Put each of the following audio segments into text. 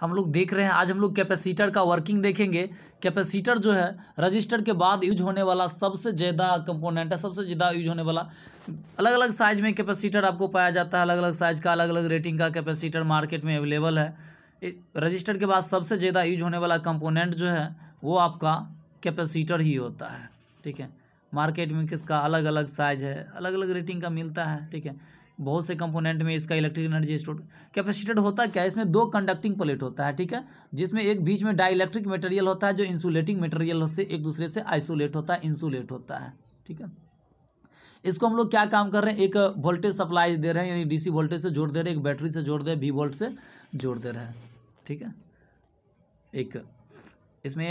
हम लोग देख रहे हैं आज हम लोग कैपेसिटर का वर्किंग देखेंगे कैपेसिटर जो है रजिस्टर के बाद यूज होने वाला सबसे ज़्यादा कंपोनेंट है सबसे ज़्यादा यूज होने वाला अलग अलग साइज़ में कैपेसिटर आपको पाया जाता है अलग अलग साइज़ का अलग अलग रेटिंग का कैपेसिटर मार्केट में अवेलेबल है रजिस्टर के बाद सबसे ज़्यादा यूज होने वाला कंपोनेंट जो है वो आपका कैपेसिटर ही होता है ठीक है मार्केट में किसका अलग अलग साइज है अलग अलग रेटिंग का मिलता है ठीक है बहुत से कंपोनेंट में इसका इलेक्ट्रिक एनर्जी स्टोर कैपेसिटेड होता क्या इसमें दो कंडक्टिंग प्लेट होता है ठीक है जिसमें एक बीच में डाइलेक्ट्रिक मटेरियल होता है जो इंसुलेटिंग मटेरियल से एक दूसरे से आइसोलेट होता है इंसुलेट होता है ठीक है इसको हम लोग क्या काम कर रहे हैं एक वोल्टेज सप्लाई दे रहे हैं यानी डीसी वोल्टेज से जोड़ दे रहे हैं एक बैटरी से जोड़ दे वी वोल्ट से जोड़ दे रहे हैं ठीक है एक इसमें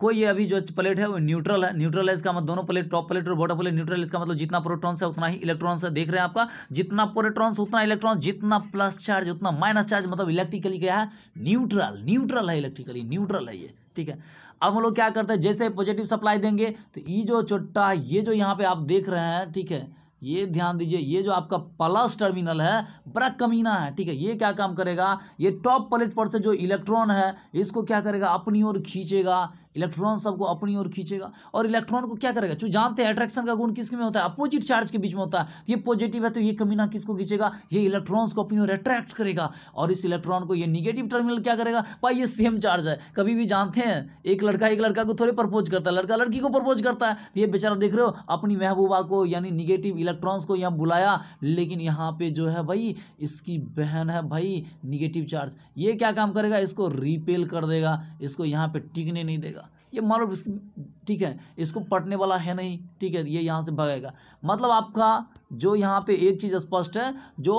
कोई ये अभी जो प्लेट है वो न्यूट्रल है न्यूट्रल है इसका मतलब दोनों प्लेट टॉप प्लेट और बॉटम प्लेट न्यूट्रल इसका मतलब जितना प्रोटॉन्स है उतना ही इलेक्ट्रॉन्स है देख रहे हैं आपका जितना प्रोटॉन्स उतना इलेक्ट्रॉन जितना प्लस चार्ज उतना माइनस चार्ज मतलब इलेक्ट्रिकली क्या है न्यूट्रल न्यूट्रल है इलेक्ट्रिकली न्यूट्रल है ये ठीक है अब हम लोग क्या करते हैं जैसे पॉजिटिव सप्लाई देंगे तो ये जो चोट्टा ये जो यहाँ पे आप देख रहे हैं ठीक है ये ध्यान दीजिए ये जो आपका प्लस टर्मिनल है बड़ा कमीना है ठीक है ये क्या काम करेगा ये टॉप प्लेट पर से जो इलेक्ट्रॉन है इसको क्या करेगा अपनी ओर खींचेगा इलेक्ट्रॉन सबको अपनी ओर खींचेगा और इलेक्ट्रॉन को क्या करेगा जो जानते हैं अट्रैक्शन का गुण किसके में होता है अपोजिट चार्ज के बीच में होता है ये पॉजिटिव है तो ये कमीना किसको खींचेगा ये इलेक्ट्रॉन्स को अपनी ओर अट्रैक्ट करेगा और इस इलेक्ट्रॉन को ये निगेटिव टर्मिनल क्या करेगा भाई ये सेम चार्ज है कभी भी जानते हैं एक लड़का एक लड़का को थोड़े प्रपोज करता है लड़का लड़की को प्रपोज करता है तो ये बेचारा देख रहे हो अपनी महबूबा को यानी निगेटिव इलेक्ट्रॉन्स को यहाँ बुलाया लेकिन यहाँ पे जो है भाई इसकी बहन है भाई निगेटिव चार्ज ये क्या काम करेगा इसको रिपेल कर देगा इसको यहाँ पे टिकने नहीं देगा ये मान लो ठीक है इसको पटने वाला है नहीं ठीक है ये यहाँ से भगेगा मतलब आपका जो यहाँ पे एक चीज़ स्पष्ट है जो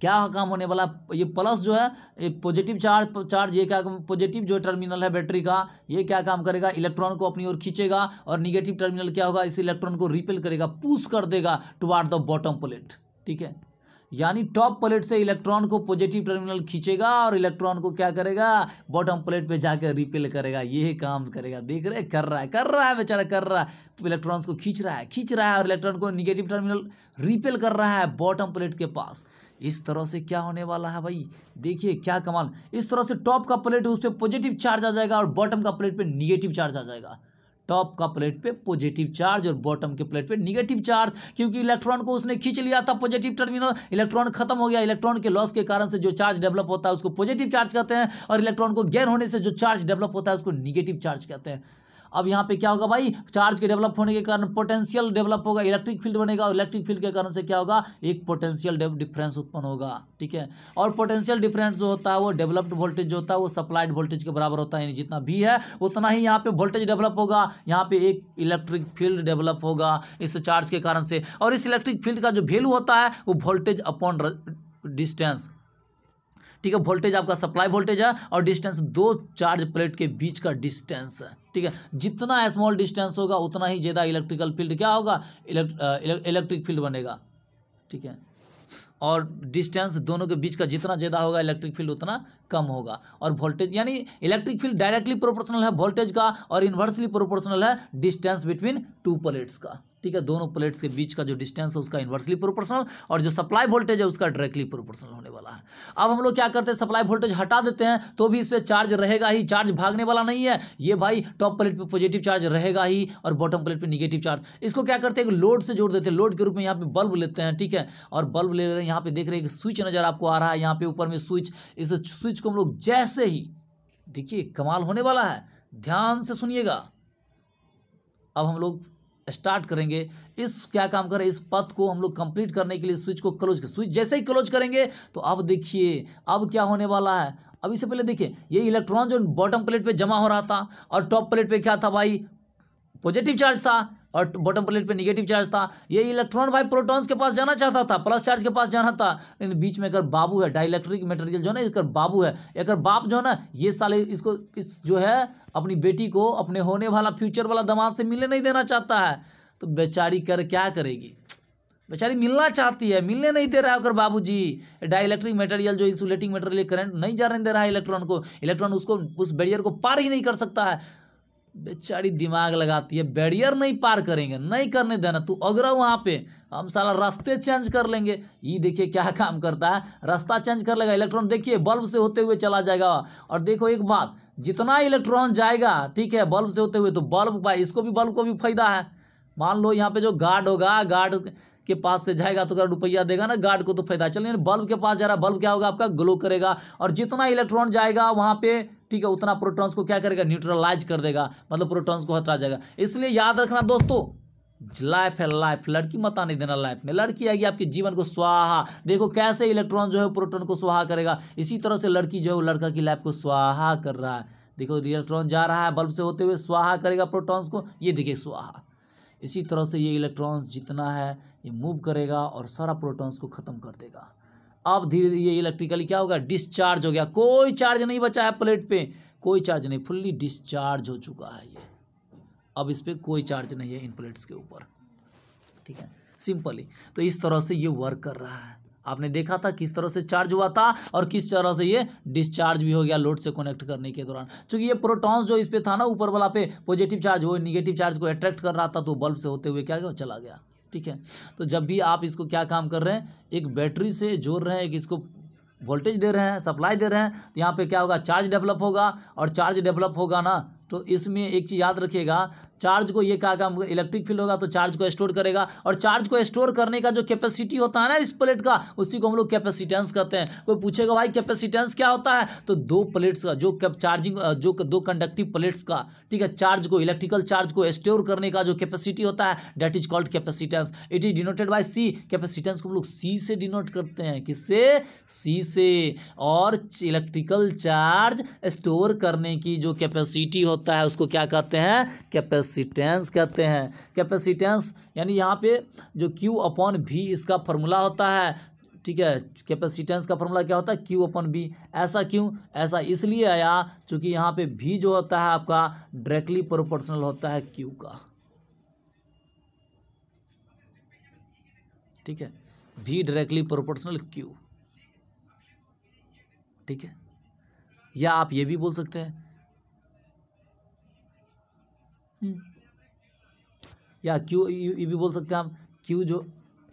क्या काम होने वाला ये प्लस जो है ये पॉजिटिव चार्ज चार्ज ये क्या पॉजिटिव जो टर्मिनल है बैटरी का ये क्या काम करेगा इलेक्ट्रॉन को अपनी ओर खींचेगा और निगेटिव टर्मिनल क्या होगा इस इलेक्ट्रॉन को रिपेल करेगा पुश कर देगा टुवार्ड द बॉटम प्लेट ठीक है यानी टॉप प्लेट से इलेक्ट्रॉन को पॉजिटिव टर्मिनल खींचेगा और इलेक्ट्रॉन को क्या करेगा बॉटम प्लेट पे जाकर रिपेल करेगा ये काम करेगा देख रहे कर रहा है कर रहा है बेचारा कर रहा है तो इलेक्ट्रॉन्स को खींच रहा है खींच रहा है और इलेक्ट्रॉन को निगेटिव टर्मिनल रिपेल कर रहा है बॉटम प्लेट के पास इस तरह से क्या होने वाला है भाई देखिए क्या कमाल इस तरह से टॉप का प्लेट उस पर पॉजिटिव चार्ज आ जाएगा और बॉटम का प्लेट पर निगेटिव चार्ज आ जाएगा टॉप का प्लेट पे पॉजिटिव चार्ज और बॉटम के प्लेट पे निगेटिव चार्ज क्योंकि इलेक्ट्रॉन को उसने खींच लिया था पॉजिटिव टर्मिनल इलेक्ट्रॉन खत्म हो गया इलेक्ट्रॉन के लॉस के कारण से जो चार्ज डेवलप होता है उसको पॉजिटिव चार्ज कहते हैं और इलेक्ट्रॉन को गैर होने से जो चार्ज डेवलप होता है उसको निगेटिव चार्ज कहते हैं अब यहाँ पे क्या होगा भाई चार्ज के डेवलप होने के कारण पोटेंशियल डेवलप होगा इलेक्ट्रिक फील्ड बनेगा और इलेक्ट्रिक फील्ड के कारण से क्या होगा एक पोटेंशियल डिफरेंस उत्पन्न होगा ठीक है और पोटेंशियल डिफरेंस जो होता है वो डेवलप्ड वोल्टेज जो होता है वो सप्लाइड वोल्टेज के बराबर होता है जितना भी है उतना ही यहाँ पे वोल्टेज डेवलप होगा यहाँ पे एक इलेक्ट्रिक फील्ड डेवलप होगा इस चार्ज के कारण से और इस इलेक्ट्रिक फील्ड का जो वैल्यू होता है वो वोल्टेज अपॉन डिस्टेंस ठीक है वोल्टेज आपका सप्लाई वोल्टेज है और डिस्टेंस दो चार्ज प्लेट के बीच का डिस्टेंस है ठीक है जितना स्मॉल डिस्टेंस होगा उतना ही ज़्यादा इलेक्ट्रिकल फील्ड क्या होगा इलेक्ट्रिक फील्ड बनेगा ठीक है और डिस्टेंस दोनों के बीच का जितना ज़्यादा होगा इलेक्ट्रिक फील्ड उतना कम होगा और वोल्टेज यानी इलेक्ट्रिक फील्ड डायरेक्टली प्रोपोर्शनल है वोल्टेज का और इन्वर्सली प्रोपोर्शनल है डिस्टेंस बिटवीन टू प्लेट्स का ठीक है दोनों प्लेट्स के बीच का जो डिस्टेंस है उसका इन्वर्सली प्रोपोर्शनल और जो सप्लाई वोल्टेज है उसका डायरेक्टली प्रोपोर्शनल होने वाला है अब हम लोग क्या करते हैं सप्लाई वोल्टेज हटा देते हैं तो भी इस पर चार्ज रहेगा ही चार्ज भागने वाला नहीं है ये भाई टॉप प्लेट पर पॉजिटिव चार्ज रहेगा ही और बॉटम प्लेट पर निगेटिव चार्ज इसको क्या करते हैं लोड से जोड़ देते हैं लोड के रूप में यहाँ पे बल्ब लेते हैं ठीक है और बल्ब ले रहे हैं यहाँ पे देख रहे हैं स्विच नजर आपको आ रहा है यहाँ पे ऊपर में स्विच इस स्विच को हम लोग जैसे ही देखिए कमाल होने वाला है ध्यान से सुनिएगा अब हम लोग स्टार्ट करेंगे इस क्या काम कर रहे इस पथ को हम लोग कंप्लीट करने के लिए स्विच को क्लोज कर स्विच जैसे ही क्लोज करेंगे तो अब देखिए अब क्या होने वाला है अब इससे पहले देखिए ये इलेक्ट्रॉन जो बॉटम प्लेट पे जमा हो रहा था और टॉप प्लेट पे क्या था भाई पॉजिटिव चार्ज था और बॉटम प्लेट पे निगेटिव चार्ज था ये इलेक्ट्रॉन भाई प्रोटॉन्स के पास जाना चाहता था प्लस चार्ज के पास जाना था लेकिन बीच में अगर बाबू है डाइलेक्ट्रिक मटेरियल जो है ना इसका बाबू है एक बाप जो है ना ये साले इसको इस जो है अपनी बेटी को अपने होने वाला फ्यूचर वाला दमाग से मिलने नहीं देना चाहता है तो बेचारी कर क्या करेगी बेचारी मिलना चाहती है मिलने नहीं दे रहा है अगर जी डाइलेक्ट्रिक मटेरियल जो इंसुलेटिंग मटेरियल करंट नहीं जाने दे रहा है इलेक्ट्रॉन को इलेक्ट्रॉन उसको उस बैरियर को पार ही नहीं कर सकता है बेचारी दिमाग लगाती है बैरियर नहीं पार करेंगे नहीं करने देना तू अगर वहाँ पे हम साला रास्ते चेंज कर लेंगे ये देखिए क्या काम करता है रास्ता चेंज कर लेगा इलेक्ट्रॉन देखिए बल्ब से होते हुए चला जाएगा और देखो एक बात जितना इलेक्ट्रॉन जाएगा ठीक है बल्ब से होते हुए तो बल्ब भाई इसको भी बल्ब को भी फायदा है मान लो यहाँ पे जो गार्ड होगा गार्ड के पास से जाएगा तो अगर रुपया देगा ना गार्ड को तो फायदा चलिए बल्ब के पास जा रहा बल्ब क्या होगा आपका ग्लो करेगा और जितना इलेक्ट्रॉन जाएगा वहाँ पे ठीक है उतना प्रोटॉन्स को क्या करेगा न्यूट्रलाइज कर देगा मतलब प्रोटॉन्स को हतरा जाएगा इसलिए याद रखना दोस्तों लाइफ है लाइफ लड़की मत आने देना लाइफ में लड़की आएगी आपके जीवन को स्वाहा देखो कैसे इलेक्ट्रॉन जो है प्रोटॉन को स्वाहा करेगा इसी तरह से लड़की जो है वो लड़का की लाइफ को स्वाहा कर रहा है देखो इलेक्ट्रॉन जा रहा है बल्ब से होते हुए स्वाहा करेगा प्रोटॉन्स को ये देखिए स्वाहा इसी तरह से ये इलेक्ट्रॉन्स जितना है ये मूव करेगा और सारा प्रोटॉन्स को ख़त्म कर देगा अब धीरे धीरे ये इलेक्ट्रिकली क्या होगा डिस्चार्ज हो गया कोई चार्ज नहीं बचा है प्लेट पे कोई चार्ज नहीं फुल्ली डिस्चार्ज हो चुका है ये अब इस पर कोई चार्ज नहीं है इन प्लेट्स के ऊपर ठीक है सिंपली तो इस तरह से ये वर्क कर रहा है आपने देखा था किस तरह से चार्ज हुआ था और किस तरह से ये डिस्चार्ज भी हो गया लोड से कनेक्ट करने के दौरान क्योंकि ये प्रोटॉन्स जो इस पे था ना ऊपर वाला पे पॉजिटिव चार्ज वो निगेटिव चार्ज को अट्रैक्ट कर रहा था तो बल्ब से होते हुए क्या क्या चला गया ठीक है तो जब भी आप इसको क्या काम कर रहे हैं एक बैटरी से जोड़ रहे हैं एक इसको वोल्टेज दे रहे हैं सप्लाई दे रहे हैं तो यहाँ पे क्या होगा चार्ज डेवलप होगा और चार्ज डेवलप होगा ना तो इसमें एक चीज़ याद रखिएगा चार्ज को ये कहा गया हम इलेक्ट्रिक फील्ड होगा तो चार्ज को स्टोर करेगा और चार्ज को स्टोर करने का जो कैपेसिटी होता है ना इस प्लेट का उसी को हम लोग कैपेसिटेंस कहते हैं कोई पूछेगा भाई कैपेसिटेंस क्या होता है तो दो प्लेट्स का जो चार्जिंग जो दो कंडक्टिव प्लेट्स का ठीक है चार्ज को इलेक्ट्रिकल चार्ज को स्टोर करने का जो कैपेसिटी होता है that is called capacitance it is denoted by C capacitance को हम लोग सी से डिनोट करते हैं किससे सी से और इलेक्ट्रिकल चार्ज स्टोर करने की जो कैपेसिटी होता है उसको क्या कहते हैं कैपेसिटी कैपेसिटेंस कहते हैं कैपेसिटेंस यानी यहाँ पे जो क्यू अपॉन भी इसका फॉर्मूला होता है ठीक है कैपेसिटेंस का फॉर्मूला क्या होता है क्यू अपन बी ऐसा क्यों ऐसा इसलिए आया क्योंकि यहाँ पे भी जो होता है आपका डायरेक्टली प्रोपोर्शनल होता है क्यू का ठीक है भी डायरेक्टली प्रोपोर्शनल क्यू ठीक है या आप ये भी बोल सकते हैं हम्म। या क्यू ये भी बोल सकते हैं आप क्यू जो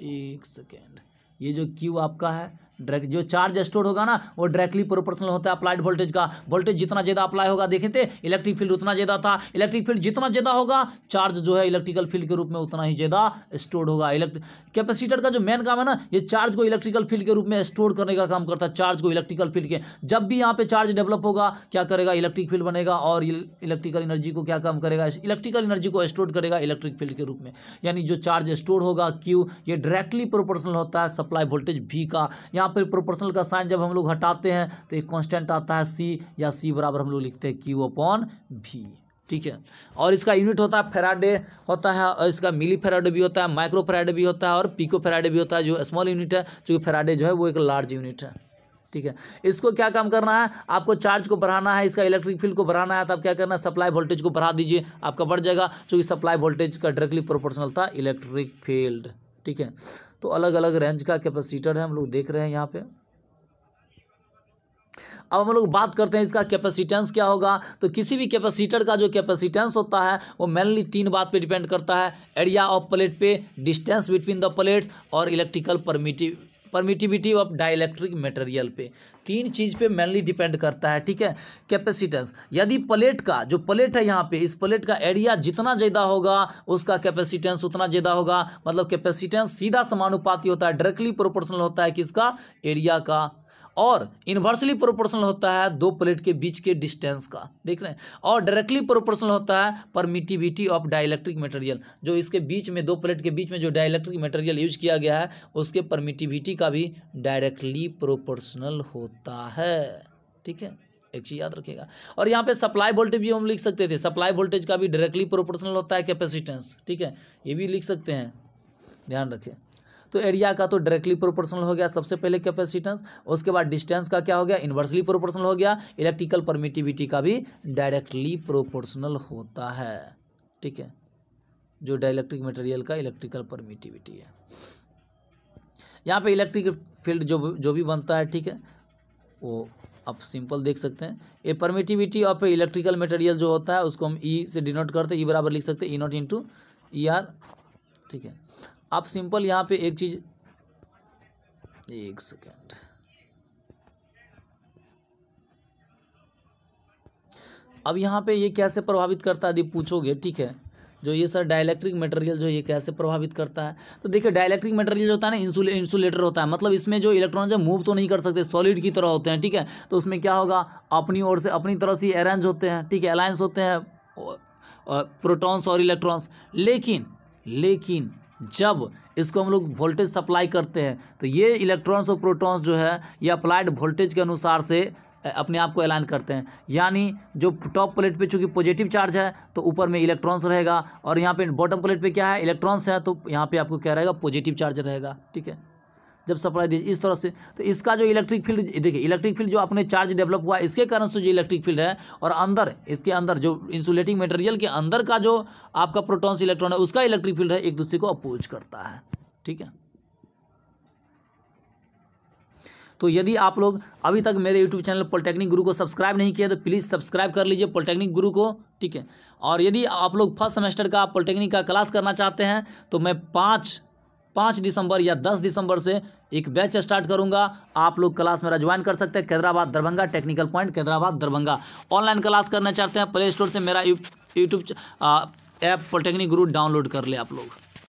एक सेकेंड ये जो क्यू आपका है डायरेक्ट जो चार्ज स्टोर होगा ना वो डायरेक्टली प्रोपोर्शनल होता है अप्लाइड वोल्टेज का वोल्टेज जितना ज़्यादा अप्लाई होगा देखे थे इलेक्ट्रिक फील्ड उतना ज़्यादा था इलेक्ट्रिक फील्ड जितना ज़्यादा होगा चार्ज जो है इलेक्ट्रिकल फील्ड के रूप में उतना ही ज़्यादा स्टोर होगा इलेक्ट्रिक कैपेसिटर का जो मेन काम है ना ये चार्ज को इलेक्ट्रिकल फील्ड के रूप में स्टोर करने का काम करता है चार्ज को इलेक्ट्रिकल फील्ड के जब भी यहाँ पे चार्ज डेवलप होगा क्या करेगा इलेक्ट्रिक फील्ड बनेगा और इलेक्ट्रिकल एनर्जी को क्या काम करेगा इलेक्ट्रिकल एनर्जी को स्टोर करेगा इलेक्ट्रिक फील्ड के रूप में यानी जो चार्ज स्टोर होगा क्यू ये डायरेक्टली प्रोपोर्शनल होता है सप्लाई वोल्टेज भी का यहाँ यहाँ पर प्रोपोर्शनल का साइन जब हम लोग हटाते हैं तो एक कॉन्स्टेंट आता है सी या सी बराबर हम लोग लिखते हैं क्यू अपॉन भी ठीक है और इसका यूनिट होता है फेराडे होता है और इसका मिली फेराडे भी होता है माइक्रो फेराडे भी होता है और पिको फेराडे भी होता है जो स्मॉल यूनिट है जो फेराडे जो है वो एक लार्ज यूनिट है ठीक है इसको क्या काम करना है आपको चार्ज को बढ़ाना है इसका इलेक्ट्रिक फील्ड को बढ़ाना है तो आप क्या करना है सप्लाई वोल्टेज को बढ़ा दीजिए आपका बढ़ जाएगा चूँकि सप्लाई वोल्टेज का डायरेक्टली प्रोपोर्शनल था इलेक्ट्रिक फील्ड ठीक है तो अलग अलग रेंज का कैपेसिटर है हम लोग देख रहे हैं यहाँ पे अब हम लोग बात करते हैं इसका कैपेसिटेंस क्या होगा तो किसी भी कैपेसिटर का जो कैपेसिटेंस होता है वो मेनली तीन बात पे डिपेंड करता है एरिया ऑफ प्लेट पे डिस्टेंस बिटवीन द प्लेट्स और electrical permittive permittivity of dielectric material पे तीन चीज़ पे मेनली डिपेंड करता है ठीक है कैपेसिटेंस यदि प्लेट का जो प्लेट है यहाँ पे इस प्लेट का एरिया जितना ज़्यादा होगा उसका कैपेसिटेंस उतना ज़्यादा होगा मतलब कैपेसिटेंस सीधा समानुपाती होता है डायरेक्टली प्रोपोर्शनल होता है किसका एरिया का और इन्वर्सली प्रोपोर्शनल होता है दो प्लेट के बीच के डिस्टेंस का देख रहे हैं और डायरेक्टली प्रोपोर्शनल होता है परमिटिविटी ऑफ डायलैक्ट्रिक मटेरियल जो इसके बीच में दो प्लेट के बीच में जो डायलैक्ट्रिक मटेरियल यूज किया गया है उसके परमिटिविटी का भी डायरेक्टली प्रोपोर्शनल होता है ठीक है एक चीज़ याद रखिएगा और यहाँ पे सप्लाई वोल्टेज भी हम लिख सकते थे सप्लाई वोल्टेज का भी डायरेक्टली प्रोपोर्शनल होता है कैपेसिटेंस ठीक है ये भी लिख सकते हैं ध्यान रखें तो एरिया का तो डायरेक्टली प्रोपोर्शनल हो गया सबसे पहले कैपेसिटेंस उसके बाद डिस्टेंस का क्या हो गया इन्वर्सली प्रोपोर्शनल हो गया इलेक्ट्रिकल परमिटिविटी का भी डायरेक्टली प्रोपोर्शनल होता है ठीक है जो डाइलेक्ट्रिक मटेरियल का इलेक्ट्रिकल परमिटिविटी है यहाँ पे इलेक्ट्रिक फील्ड जो जो भी बनता है ठीक है वो आप सिंपल देख सकते हैं ये परमिटिविटी ऑफ इलेक्ट्रिकल मटेरियल जो होता है उसको हम ई e से डिनोट करते हैं ई e बराबर लिख सकते हैं E naught into E R ठीक है आप सिंपल यहाँ पे एक चीज़ एक सेकेंड अब यहाँ पे ये कैसे प्रभावित करता है यदि पूछोगे ठीक है जो ये सर डायलैक्ट्रिक मटेरियल जो ये कैसे प्रभावित करता है तो देखिए डायलैक्ट्रिक मटेरियल जो होता है ना इंसुले इंसुलेटर होता है मतलब इसमें जो इलेक्ट्रॉन जो मूव तो नहीं कर सकते सॉलिड की तरह होते हैं ठीक है तो उसमें क्या होगा अपनी ओर से अपनी तरह से अरेंज होते हैं ठीक है अलायंस होते हैं प्रोटॉन्स और इलेक्ट्रॉन्स लेकिन लेकिन जब इसको हम लोग वोल्टेज सप्लाई करते हैं तो ये इलेक्ट्रॉन्स और प्रोटॉन्स जो है ये अप्लाइड वोल्टेज के अनुसार से अपने आप को अलाइन करते हैं यानी जो टॉप प्लेट पे चूंकि पॉजिटिव चार्ज है तो ऊपर में इलेक्ट्रॉन्स रहेगा और यहाँ पे बॉटम प्लेट पे क्या है इलेक्ट्रॉन्स है तो यहाँ पे आपको क्या रहेगा पॉजिटिव चार्ज रहेगा ठीक है जब सप्लाई दीजिए इस तरह से तो इसका जो इलेक्ट्रिक फील्ड देखिए इलेक्ट्रिक फील्ड जो अपने चार्ज डेवलप हुआ इसके कारण से जो इलेक्ट्रिक फील्ड है और अंदर इसके अंदर जो इंसुलेटिंग मटेरियल के अंदर का जो आपका प्रोटॉन्स इलेक्ट्रॉन है उसका इलेक्ट्रिक फील्ड है एक दूसरे को अपोज करता है ठीक है तो यदि आप लोग अभी तक मेरे यूट्यूब चैनल पॉलिटेक्निक गुरु को सब्सक्राइब नहीं किया तो प्लीज़ सब्सक्राइब कर लीजिए पॉलिटेक्निक गुरु को ठीक है और यदि आप लोग फर्स्ट सेमेस्टर का पॉलिटेक्निक का क्लास करना चाहते हैं तो मैं पाँच पाँच दिसंबर या दस दिसंबर से एक बैच स्टार्ट करूंगा आप लोग क्लास मेरा ज्वाइन कर सकते हैं Kadirabad Darbhanga technical point Kadirabad Darbhanga online class करना चाहते हैं प्ले स्टोर से मेरा YouTube app polytechnic Guru download कर ले आप लोग